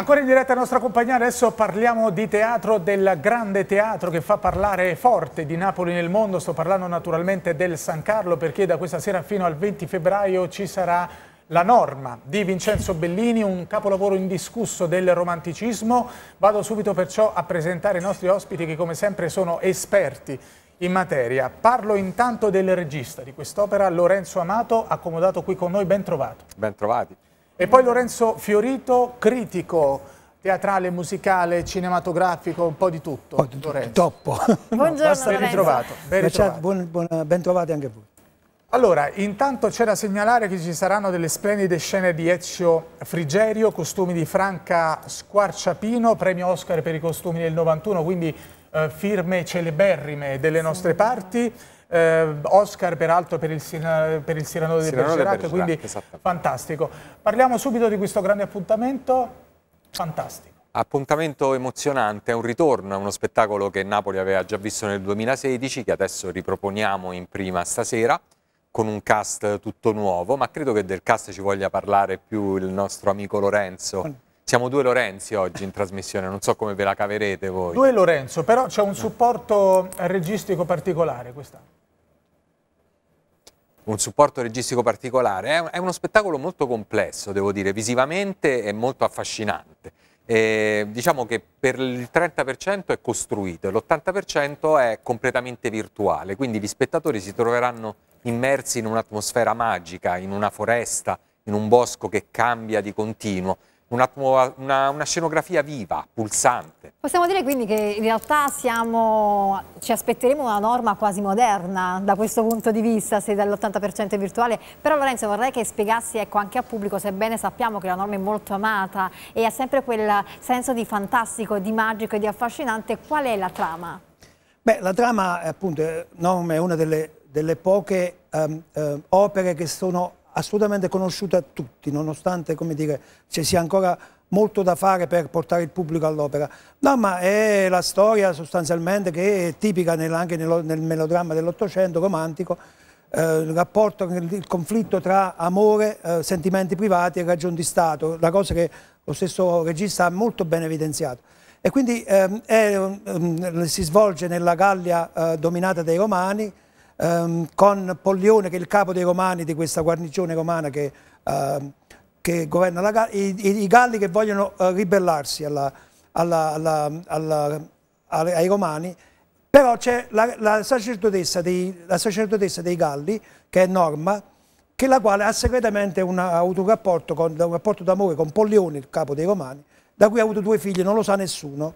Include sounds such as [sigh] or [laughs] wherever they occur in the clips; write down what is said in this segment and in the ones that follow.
Ancora in diretta la nostra compagnia, adesso parliamo di teatro, del grande teatro che fa parlare forte di Napoli nel mondo, sto parlando naturalmente del San Carlo perché da questa sera fino al 20 febbraio ci sarà la norma di Vincenzo Bellini, un capolavoro indiscusso del romanticismo. Vado subito perciò a presentare i nostri ospiti che come sempre sono esperti in materia. Parlo intanto del regista di quest'opera, Lorenzo Amato, accomodato qui con noi, ben trovato. Ben trovati. E poi Lorenzo Fiorito, critico teatrale, musicale, cinematografico, un po' di tutto. Un po' di tutto, troppo. [laughs] Buongiorno ben ritrovato. Ben, ritrovato. Buon, buon, ben trovati anche voi. Allora, intanto c'è da segnalare che ci saranno delle splendide scene di Ezio Frigerio, costumi di Franca Squarciapino, premio Oscar per i costumi del 91, quindi eh, firme celeberrime delle nostre parti eh, Oscar peraltro per il, per il Sirano di Bergerac, quindi fantastico. Parliamo subito di questo grande appuntamento, fantastico. Appuntamento emozionante, è un ritorno, è uno spettacolo che Napoli aveva già visto nel 2016, che adesso riproponiamo in prima stasera con un cast tutto nuovo, ma credo che del cast ci voglia parlare più il nostro amico Lorenzo. Siamo due Lorenzi oggi in trasmissione, non so come ve la caverete voi. Due Lorenzo, però c'è un supporto registico particolare quest'anno un supporto registico particolare. È, uno spettacolo molto complesso, devo dire, visivamente è molto affascinante. E diciamo che per il 30% è costruito e l'80% è completamente virtuale, quindi gli spettatori si troveranno immersi in un'atmosfera magica, in una foresta, in un bosco che cambia di continuo, una, una, una scenografia viva, pulsante Possiamo dire quindi che in realtà siamo, ci aspetteremo una norma quasi moderna da questo punto di vista, se dall'80% è virtuale, però Lorenzo vorrei che spiegassi ecco, anche al pubblico, sebbene sappiamo che la norma è molto amata e ha sempre quel senso di fantastico, di magico e di affascinante, qual è la trama? Beh, la trama eh, è appunto, norma è una delle, delle poche um, uh, opere che sono assolutamente conosciute a tutti, nonostante come dire, ci sia ancora molto da fare per portare il pubblico all'opera. No, ma è la storia sostanzialmente che è tipica nel, anche nel, nel melodramma dell'Ottocento romantico, eh, il rapporto, il conflitto tra amore, eh, sentimenti privati e ragion di Stato, la cosa che lo stesso regista ha molto ben evidenziato. E quindi ehm, è, ehm, si svolge nella Gallia eh, dominata dai Romani, ehm, con Pollione che è il capo dei Romani, di questa guarnigione romana che ehm, che governa la, i, i, Galli che vogliono eh, ribellarsi alla, alla, alla, ai Romani, però c'è la, la, sacerdotessa dei, la sacerdotessa dei Galli, che è Norma, che la quale ha segretamente una, ha avuto un rapporto, rapporto d'amore con Pollione, il capo dei Romani, da cui ha avuto due figli, non lo sa nessuno.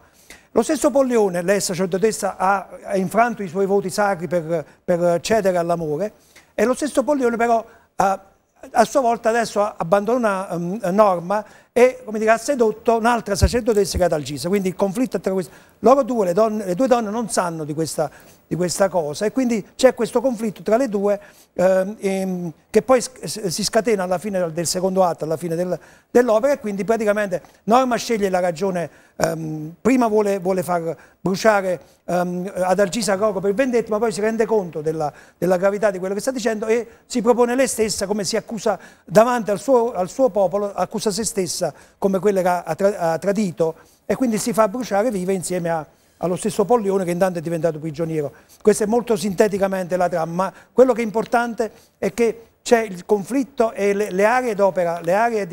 Lo stesso Pollione, lei sacerdotessa, ha, ha infranto i suoi voti sacri per, per cedere all'amore, e lo stesso Pollione però ha a sua volta adesso abbandona una ehm, norma e come dire, ha sedotto un'altra sacerdotessa che è Dalgisa, quindi il conflitto tra queste, loro due, le, donne, le due donne non sanno di questa, di questa cosa e quindi c'è questo conflitto tra le due ehm, ehm, che poi si scatena alla fine del secondo atto, alla fine del, dell'opera e quindi praticamente Norma sceglie la ragione, ehm, prima vuole, vuole, far bruciare ehm, ad Algisa Rocco per vendetta ma poi si rende conto della, della, gravità di quello che sta dicendo e si propone lei stessa come si accusa davanti al suo, al suo popolo, accusa se stessa falsa come quella che ha, tra ha tradito e quindi si fa bruciare viva insieme a, allo stesso Pollione che intanto è diventato prigioniero. Questa è molto sinteticamente la trama, quello che è importante è che c'è il conflitto e le, le aree d'opera, le,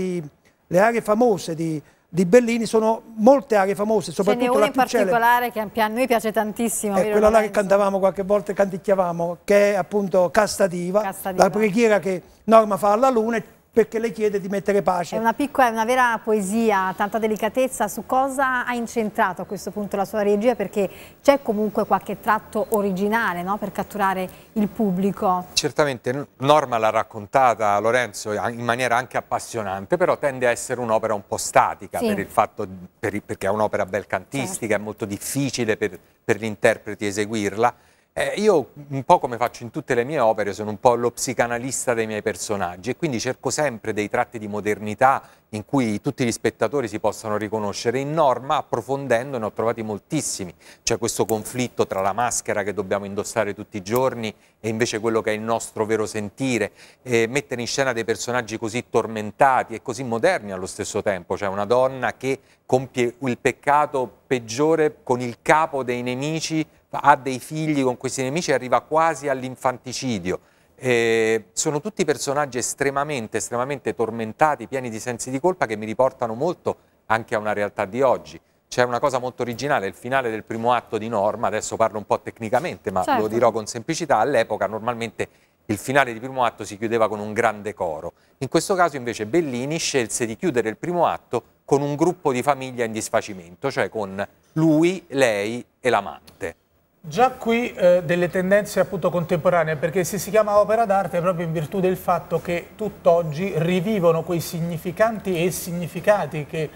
le aree, famose di, di, Bellini sono molte aree famose, soprattutto la più Ce n'è una in particolare che a noi piace tantissimo. È quella là che cantavamo qualche volta, canticchiavamo, che è appunto Castativa, Castadiva. la preghiera che Norma fa alla luna perché le chiede di mettere pace. È una piccola, una vera poesia, tanta delicatezza. Su cosa ha incentrato a questo punto la sua regia? Perché c'è comunque qualche tratto originale no? per catturare il pubblico. Certamente Norma l'ha raccontata Lorenzo in maniera anche appassionante, però tende a essere un'opera un po' statica sì. per il fatto, per, perché è un'opera belcantistica, certo. è molto difficile per, per gli interpreti eseguirla eh, io, un po' come faccio in tutte le mie opere, sono un po' lo psicanalista dei miei personaggi e quindi cerco sempre dei tratti di modernità in cui tutti gli spettatori si possano riconoscere. In norma, approfondendo, ne ho trovati moltissimi. C'è questo conflitto tra la maschera che dobbiamo indossare tutti i giorni e invece quello che è il nostro vero sentire. Eh, mettere in scena dei personaggi così tormentati e così moderni allo stesso tempo. Cioè una donna che compie il peccato peggiore con il capo dei nemici ha dei figli con questi nemici e arriva quasi all'infanticidio. Eh, sono tutti personaggi estremamente, estremamente tormentati, pieni di sensi di colpa che mi riportano molto anche a una realtà di oggi. C'è una cosa molto originale, il finale del primo atto di Norma, adesso parlo un po' tecnicamente ma certo. lo dirò con semplicità, all'epoca normalmente il finale di primo atto si chiudeva con un grande coro. In questo caso invece Bellini scelse di chiudere il primo atto con un gruppo di famiglia in disfacimento, cioè con lui, lei e l'amante. Già qui eh, delle tendenze appunto contemporanee, perché se si chiama opera d'arte è proprio in virtù del fatto che tutt'oggi rivivono quei significanti e significati che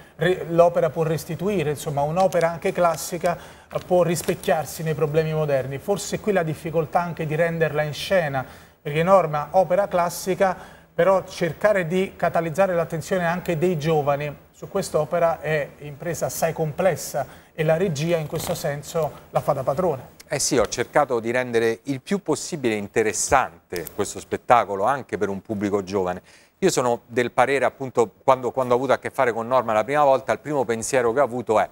l'opera può restituire, insomma un'opera anche classica eh, può rispecchiarsi nei problemi moderni. Forse qui la difficoltà anche di renderla in scena, perché norma opera classica, però cercare di catalizzare l'attenzione anche dei giovani su quest'opera è impresa assai complessa e la regia in questo senso la fa da padrone. Eh sì, ho cercato di rendere il più possibile interessante questo spettacolo anche per un pubblico giovane. Io sono del parere, appunto, quando, quando ho avuto a che fare con Norma la prima volta, il primo pensiero che ho avuto è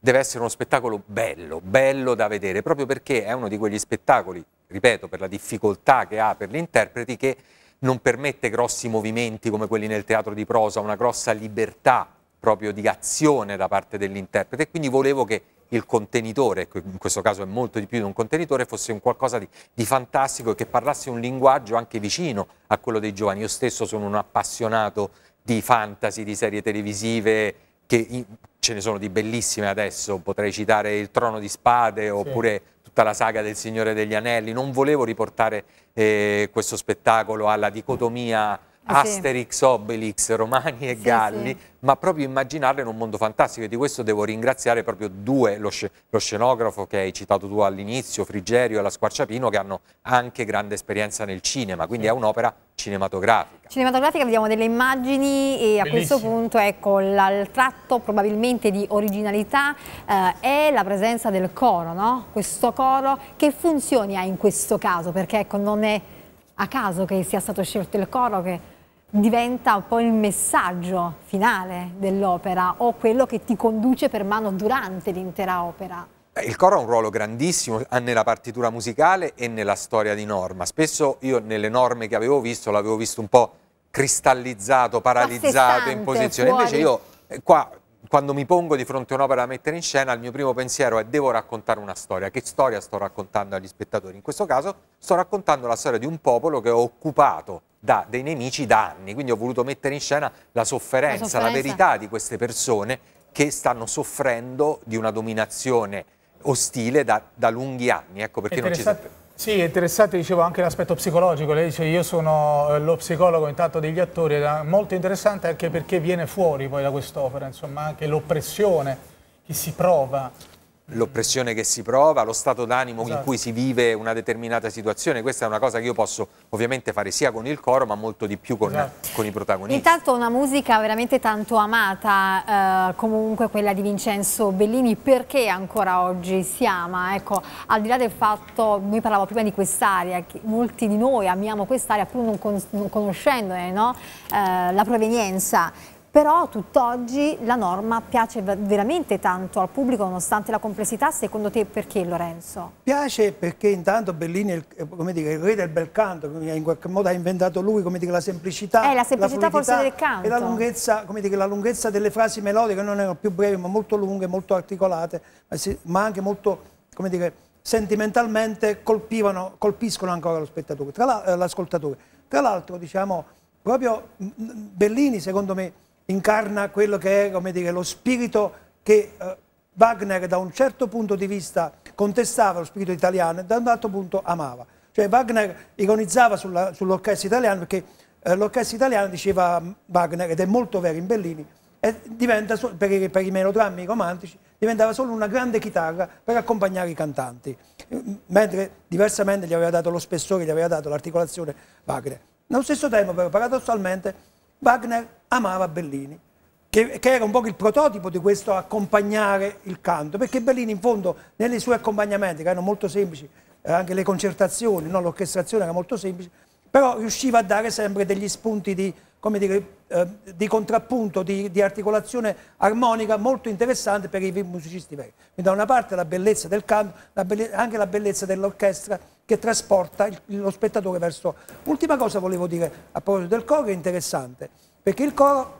deve essere uno spettacolo bello, bello da vedere, proprio perché è uno di quegli spettacoli, ripeto, per la difficoltà che ha per gli interpreti, che non permette grossi movimenti come quelli nel teatro di prosa, una grossa libertà proprio di azione da parte dell'interprete. Quindi volevo che il contenitore, che ecco, in questo caso è molto di più di un contenitore, fosse un qualcosa di, di fantastico e che parlasse un linguaggio anche vicino a quello dei giovani. Io stesso sono un appassionato di fantasy, di serie televisive, che ce ne sono di bellissime adesso, potrei citare Il Trono di Spade oppure tutta la saga del Signore degli Anelli, non volevo riportare eh, questo spettacolo alla dicotomia Ah, Asterix, Obelix, Romani e sì, Galli, sì. ma proprio immaginarla in un mondo fantastico e di questo devo ringraziare proprio due, lo, sc lo scenografo che hai citato tu all'inizio, Frigerio e la Squarciapino, che hanno anche grande esperienza nel cinema, quindi sì. è un'opera cinematografica. Cinematografica, vediamo delle immagini e a Bellissimo. questo punto ecco, il tratto probabilmente di originalità eh, è la presenza del coro, no? questo coro che funzioni ha in questo caso, perché ecco, non è a caso che sia stato scelto il coro che diventa poi il messaggio finale dell'opera o quello che ti conduce per mano durante l'intera opera. Eh, il coro ha un ruolo grandissimo nella partitura musicale e nella storia di Norma. Spesso io nelle norme che avevo visto l'avevo visto un po' cristallizzato, paralizzato, in posizione. Invece io eh, qua quando mi pongo di fronte a un'opera da mettere in scena, il mio primo pensiero è devo raccontare una storia. Che storia sto raccontando agli spettatori? In questo caso sto raccontando la storia di un popolo che ho occupato da dei nemici da anni, quindi ho voluto mettere in scena la sofferenza, la, sofferenza. la verità di queste persone che stanno soffrendo di una dominazione ostile da, da lunghi anni. Ecco perché non ci sono sì, è interessante, dicevo, anche l'aspetto psicologico. Lei dice io sono eh, lo psicologo intanto degli attori, è molto interessante anche perché viene fuori poi da quest'opera, insomma, anche l'oppressione che si prova l'oppressione che si prova, lo stato d'animo esatto. in cui si vive una determinata situazione. Questa è una cosa che io posso ovviamente fare sia con il coro ma molto di più con, esatto. con i protagonisti. Intanto una musica veramente tanto amata, eh, comunque quella di Vincenzo Bellini, perché ancora oggi si ama? Ecco, al di là del fatto, noi parlavo prima di quest'area, molti di noi amiamo quest'area pur non, con, non conoscendone no? eh, la provenienza però tutt'oggi la norma piace veramente tanto al pubblico nonostante la complessità, secondo te perché Lorenzo? Piace perché intanto Bellini è il, eh, dico, il re del bel canto, in qualche modo ha inventato lui dico, la semplicità, eh, la semplicità la forse del canto e la lunghezza, dico, la lunghezza, delle frasi melodiche non erano più brevi ma molto lunghe, molto articolate, ma, anche molto sentimentalmente colpiscono ancora lo spettatore, eh, l'ascoltatore. Tra l'altro diciamo proprio mm, mm, Bellini secondo me incarna quello che è dire, lo spirito che eh, Wagner da un certo punto di vista contestava lo spirito italiano e da un altro punto amava. Cioè Wagner ironizzava sull'orchestra italiana perché eh, l'orchestra italiana diceva Wagner, ed è molto vero in Bellini, so, per, i, per i melodrammi romantici, diventava solo una grande chitarra per accompagnare i cantanti, mentre diversamente gli aveva dato lo spessore, gli aveva dato l'articolazione Wagner. Nello stesso tempo però paradossalmente Wagner amava Bellini, che, che, era un po' il prototipo di questo accompagnare il canto, perché Bellini in fondo nelle sue accompagnamenti, che erano molto semplici, eh, anche le concertazioni, no? l'orchestrazione era molto semplice, però riusciva a dare sempre degli spunti di, dire, eh, di contrappunto, di, di, articolazione armonica molto interessante per i musicisti veri. Quindi da una parte la bellezza del canto, la belle, anche la bellezza dell'orchestra che trasporta il, lo spettatore verso... Ultima cosa volevo dire a proposito del coro, è interessante, perché il coro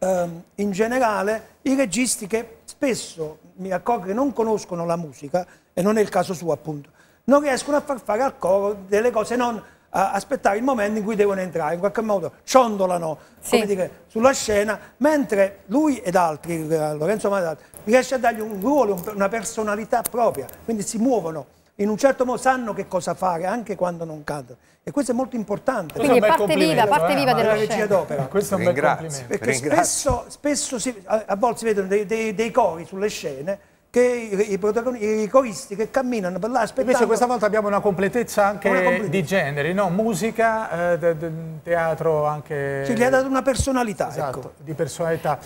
ehm, in generale, i registi che spesso, mi accorgo non conoscono la musica, e non è il caso suo appunto, non riescono a far fare al coro delle cose non aspettare il momento in cui devono entrare, in qualche modo ciondolano sì. dire, sulla scena, mentre lui ed altri, eh, Lorenzo Madal, riesce a dargli un ruolo, una personalità propria, quindi si muovono in un certo modo sanno che cosa fare anche quando non cadono E questo è molto importante. Quindi parte viva, parte eh. viva eh, della regia d'opera. Questo è un bel complimento. Perché spesso, spesso si, a, a, volte si vedono dei, dei, dei cori sulle scene che i, i, i, coristi che camminano per là aspettando... Invece questa volta abbiamo una completezza anche una completezza. di generi, no? musica, eh, teatro anche... Ci gli ha dato una personalità, ecco. esatto, ecco. di personalità.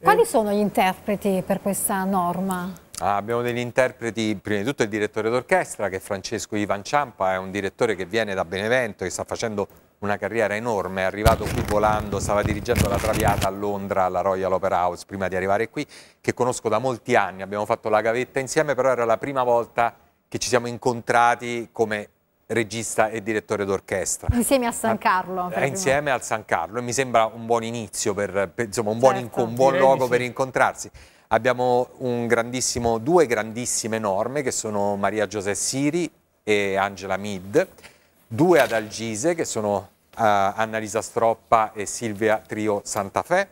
Quali eh. sono gli interpreti per questa norma? Ah, abbiamo degli interpreti, prima di tutto il direttore d'orchestra che è Francesco Ivan Ciampa, è un direttore che viene da Benevento, e sta facendo una carriera enorme, è arrivato qui volando, stava dirigendo la Traviata a Londra alla Royal Opera House prima di arrivare qui, che conosco da molti anni, abbiamo fatto la gavetta insieme, però era la prima volta che ci siamo incontrati come regista e direttore d'orchestra. Insieme a San ah, Carlo. Eh, insieme al San Carlo e mi sembra un buon inizio, per, per, insomma un certo. buon, un buon luogo per incontrarsi. Abbiamo grandissimo, due grandissime norme che sono Maria José Siri e Angela Mid, due ad Algise che sono eh, Annalisa Stroppa e Silvia Trio Santa Fe.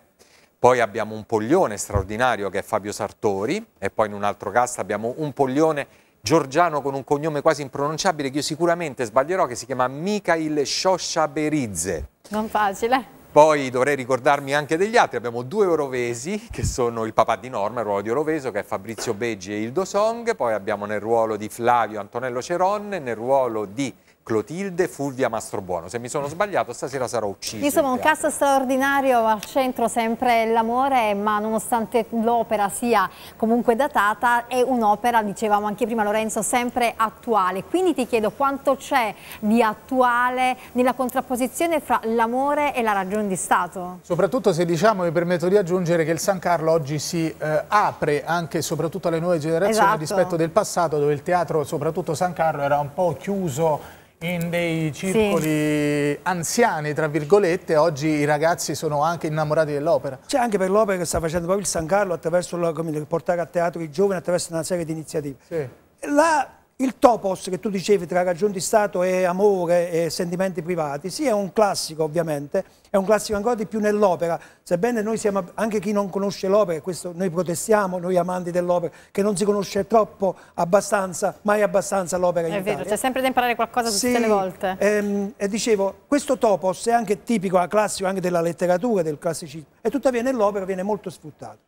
poi abbiamo un poglione straordinario che è Fabio Sartori e poi in un altro cast abbiamo un poglione giorgiano con un cognome quasi impronunciabile che io sicuramente sbaglierò che si chiama Mikhail Shoshaberidze. Non facile. Poi dovrei ricordarmi anche degli altri, abbiamo due orovesi che sono il papà di Norma, il ruolo di oroveso che è Fabrizio Beggi e Ildo Song, poi abbiamo nel ruolo di Flavio Antonello Ceronne, nel ruolo di Clotilde Fulvia Mastrobuono. Se mi sono sbagliato, stasera sarò ucciso. Insomma, un cast straordinario, al centro sempre l'amore, ma nonostante l'opera sia comunque datata, è un'opera, dicevamo anche prima Lorenzo, sempre attuale. Quindi ti chiedo quanto c'è di attuale nella contrapposizione fra l'amore e la ragione di Stato? Soprattutto se diciamo, mi permetto di aggiungere, che il San Carlo oggi si eh, apre anche e soprattutto alle nuove generazioni esatto. rispetto del passato, dove il teatro, soprattutto San Carlo, era un po' chiuso in dei circoli sì. anziani, tra virgolette, oggi i ragazzi sono anche innamorati dell'opera. C'è anche per l'opera che sta facendo proprio il San Carlo attraverso la, come, portare a teatro i giovani attraverso una serie di iniziative. Sì. La il topos che tu dicevi tra ragion di Stato e amore e sentimenti privati, sì è un classico ovviamente, è un classico ancora di più nell'opera, sebbene noi siamo, anche chi non conosce l'opera, questo noi protestiamo, noi amanti dell'opera, che non si conosce troppo, abbastanza, mai abbastanza l'opera in È vero, c'è sempre da imparare qualcosa sì, tutte le volte. Ehm, e dicevo, questo topos è anche tipico, ah, classico anche della letteratura, del classicismo, e tuttavia nell'opera viene molto sfruttato.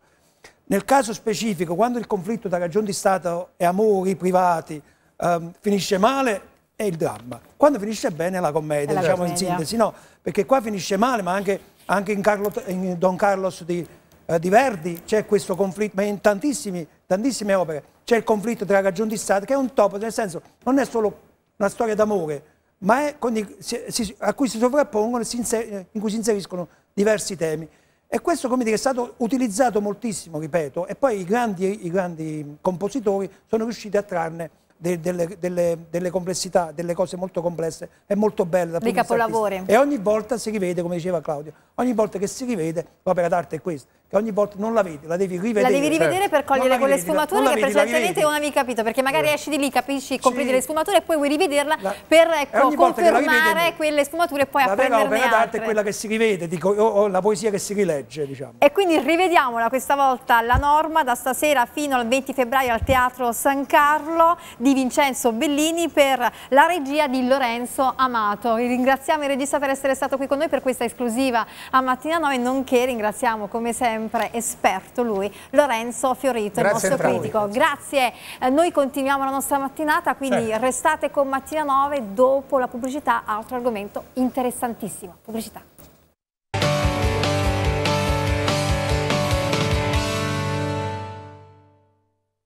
Nel caso specifico, quando il conflitto tra ragion di Stato e amori privati um, finisce male è il dramma. Quando finisce bene è la commedia, è la diciamo commedia. in sintesi, no? Perché qua finisce male, ma anche, anche in, Carlo, in, Don Carlos di, eh, di Verdi c'è questo conflitto, ma in tantissime opere c'è il conflitto tra ragioni di Stato, che è un topo, nel senso non è solo una storia d'amore, ma è i, si, si, a cui si sovrappongono e in cui si inseriscono diversi temi. E questo dire, è stato utilizzato moltissimo, ripeto, e poi i grandi, i grandi compositori sono riusciti a trarne delle, delle, delle, complessità, delle cose molto complesse, è molto bella. Dei capolavori. E ogni volta si rivede, come diceva Claudio, ogni volta che si rivede l'opera d'arte è questa, che ogni volta non la vedi, la devi rivedere. La devi rivedere certo. per cogliere quelle vedi, sfumature che vedi, precedentemente non avevi capito, perché magari esci di lì, capisci, compri sì. le sfumature e poi vuoi rivederla la... per ecco, confermare quelle sfumature e poi apprenderne altre. La vera opera d'arte è quella che si rivede, dico, o, o, la poesia che si rilegge, diciamo. E quindi rivediamola questa volta la norma da stasera fino al 20 febbraio al Teatro San Carlo di Vincenzo Bellini per la regia di Lorenzo Amato. ringraziamo il regista per essere stato qui con noi per questa esclusiva a Mattina 9, nonché ringraziamo come sempre esperto lui, Lorenzo Fiorito, Grazie il nostro critico. Grazie, eh, noi continuiamo la nostra mattinata, quindi certo. restate con Mattina 9 dopo la pubblicità, altro argomento interessantissimo. Pubblicità.